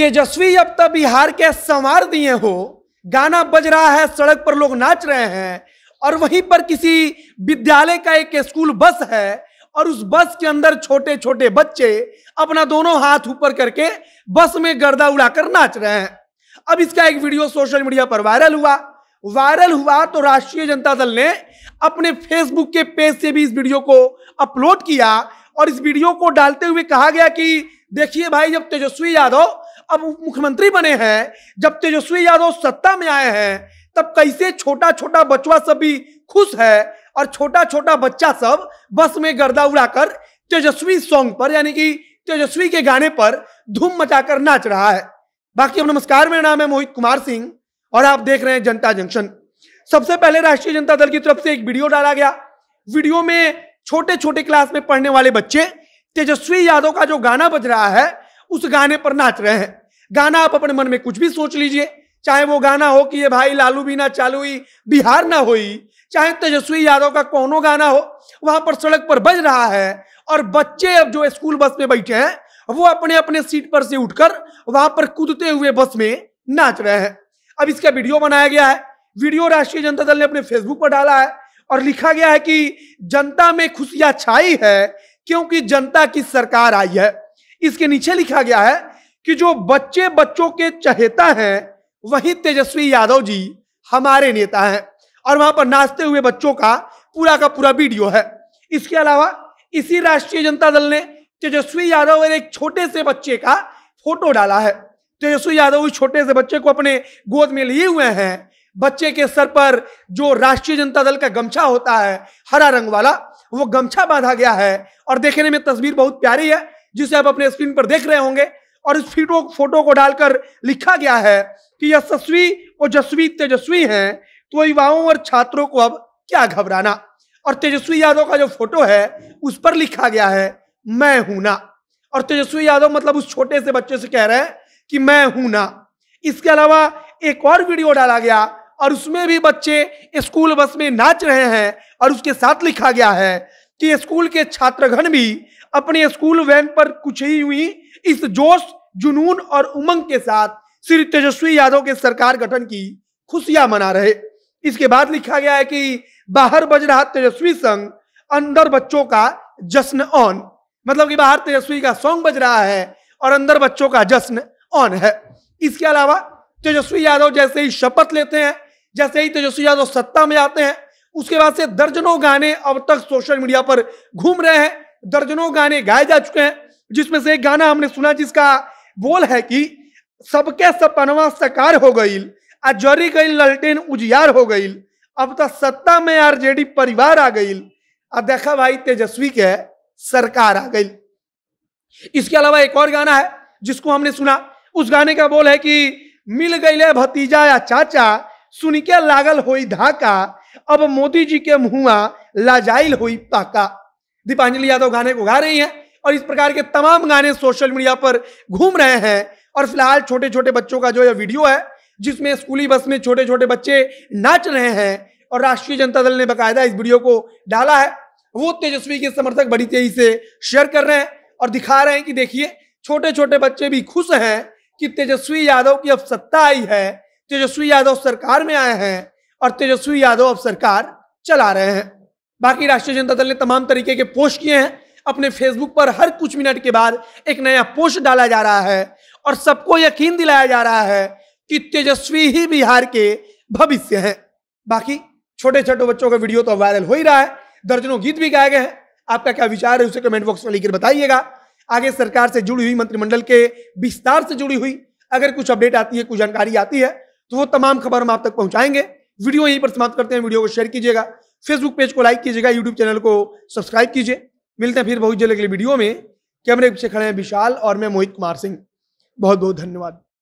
तेजस्वी अब तक बिहार के संवार दिए हो गाना बज रहा है सड़क पर लोग नाच रहे हैं और वहीं पर किसी विद्यालय का एक स्कूल बस है और उस बस के अंदर छोटे छोटे बच्चे अपना दोनों हाथ ऊपर करके बस में गर्दा उड़ाकर नाच रहे हैं अब इसका एक वीडियो सोशल मीडिया पर वायरल हुआ वायरल हुआ तो राष्ट्रीय जनता दल ने अपने फेसबुक के पेज से भी इस वीडियो को अपलोड किया और इस वीडियो को डालते हुए कहा गया कि देखिए भाई जब तेजस्वी यादव अब मुख्यमंत्री बने हैं जब तेजस्वी यादव सत्ता में आए हैं तब कैसे छोटा छोटा बचवा सब भी खुश है और छोटा छोटा बच्चा सब बस में गर्दा उड़ाकर तेजस्वी सॉन्ग पर यानी कि तेजस्वी के गाने पर धूम मचाकर नाच रहा है बाकी अब नमस्कार मेरा नाम है मोहित कुमार सिंह और आप देख रहे हैं जनता जंक्शन सबसे पहले राष्ट्रीय जनता दल की तरफ से एक वीडियो डाला गया वीडियो में छोटे छोटे क्लास में पढ़ने वाले बच्चे तेजस्वी यादव का जो गाना बज रहा है उस गाने पर नाच रहे हैं गाना आप अपने मन में कुछ भी सोच लीजिए चाहे वो गाना हो कि ये भाई लालू बिना चालू ही बिहार ना हो चाहे तेजस्वी यादव का कोनो गाना हो वहां पर सड़क पर बज रहा है और बच्चे अब जो स्कूल बस में बैठे हैं वो अपने अपने सीट पर से उठकर वहां पर कूदते हुए बस में नाच रहे हैं अब इसका वीडियो बनाया गया है वीडियो राष्ट्रीय जनता दल ने अपने फेसबुक पर डाला है और लिखा गया है कि जनता में खुशियां छाई है क्योंकि जनता की सरकार आई है इसके नीचे लिखा गया है कि जो बच्चे बच्चों के चहेता हैं वही तेजस्वी यादव जी हमारे नेता हैं और वहां पर नाचते हुए बच्चों का पूरा का पूरा वीडियो है इसके अलावा इसी राष्ट्रीय जनता दल ने तेजस्वी यादव और एक छोटे से बच्चे का फोटो डाला है तेजस्वी यादव उस छोटे से बच्चे को अपने गोद में लिए हुए हैं बच्चे के सर पर जो राष्ट्रीय जनता दल का गमछा होता है हरा रंग वाला वो गमछा बांधा गया है और देखने में तस्वीर बहुत प्यारी है जिसे आप अपने स्क्रीन पर देख रहे होंगे और इस फीटो फोटो को डालकर लिखा गया है कि यशस्वी ओजस्वी तेजस्वी हैं तो युवाओं और छात्रों को अब क्या घबराना और तेजस्वी यादव का जो फोटो है उस पर लिखा गया है मैं हूं ना और तेजस्वी यादव मतलब उस छोटे से बच्चे से कह रहे हैं कि मैं हूं ना इसके अलावा एक और वीडियो डाला गया और उसमें भी बच्चे स्कूल बस में नाच रहे हैं और उसके साथ लिखा गया है कि स्कूल के छात्रगण भी अपने स्कूल वैन पर कुछ ही हुई इस जोश जुनून और उमंग के साथ श्री तेजस्वी यादव के सरकार गठन की खुशियां मना रहे इसके बाद लिखा गया है कि बाहर बज रहा तेजस्वी संग अंदर बच्चों का जश्न ऑन मतलब कि बाहर तेजस्वी का सॉन्ग बज रहा है और अंदर बच्चों का जश्न ऑन है इसके अलावा तेजस्वी यादव जैसे ही शपथ लेते हैं जैसे ही तेजस्वी यादव सत्ता में आते हैं उसके बाद से दर्जनों गाने अब तक सोशल मीडिया पर घूम रहे हैं दर्जनों गाने गाए जा चुके हैं जिसमें से एक गाना हमने सुना जिसका बोल है कि सबके सपनवा सकार हो गई आ जरी गई ललटेन उजियार हो गई अब तो सत्ता में आरजेडी परिवार आ गई आ देखा भाई तेजस्वी के सरकार आ गई इसके अलावा एक और गाना है जिसको हमने सुना उस गाने का बोल है कि मिल गई भतीजा या चाचा सुन के लागल हुई धाका अब मोदी जी के मुआ लाजाइल हुई पाका दीपांजलि यादव गाने को गा रही हैं और इस प्रकार के तमाम गाने सोशल मीडिया पर घूम रहे हैं और फिलहाल छोटे छोटे बच्चों का जो यह वीडियो है जिसमें स्कूली बस में छोटे छोटे बच्चे नाच रहे हैं और राष्ट्रीय जनता दल ने बाकायदा इस वीडियो को डाला है वो तेजस्वी के समर्थक बड़ी तेजी से शेयर कर रहे हैं और दिखा रहे हैं कि देखिए छोटे छोटे बच्चे भी खुश हैं कि तेजस्वी यादव की अब सत्ता आई है तेजस्वी यादव सरकार में आए हैं और तेजस्वी यादव अब सरकार चला रहे हैं बाकी राष्ट्रीय जनता दल ने तमाम तरीके के पोस्ट किए हैं अपने फेसबुक पर हर कुछ मिनट के बाद एक नया पोस्ट डाला जा रहा है और सबको यकीन दिलाया जा रहा है कि तेजस्वी ही बिहार के भविष्य हैं बाकी छोटे छोटे बच्चों का वीडियो तो वायरल हो ही रहा है दर्जनों गीत भी गाए गए हैं आपका क्या विचार है उसे कमेंट बॉक्स में लिखकर बताइएगा आगे सरकार से जुड़ी हुई मंत्रिमंडल के विस्तार से जुड़ी हुई अगर कुछ अपडेट आती है कुछ जानकारी आती है तो वो तमाम खबर हम आप तक पहुंचाएंगे वीडियो यहीं पर समाप्त करते हैं वीडियो को शेयर कीजिएगा फेसबुक पेज को लाइक कीजिएगा यूट्यूब चैनल को सब्सक्राइब कीजिए मिलते हैं फिर बहुत जल्द अगले वीडियो में कैमरे पीछे खड़े हैं विशाल और मैं मोहित कुमार सिंह बहुत बहुत धन्यवाद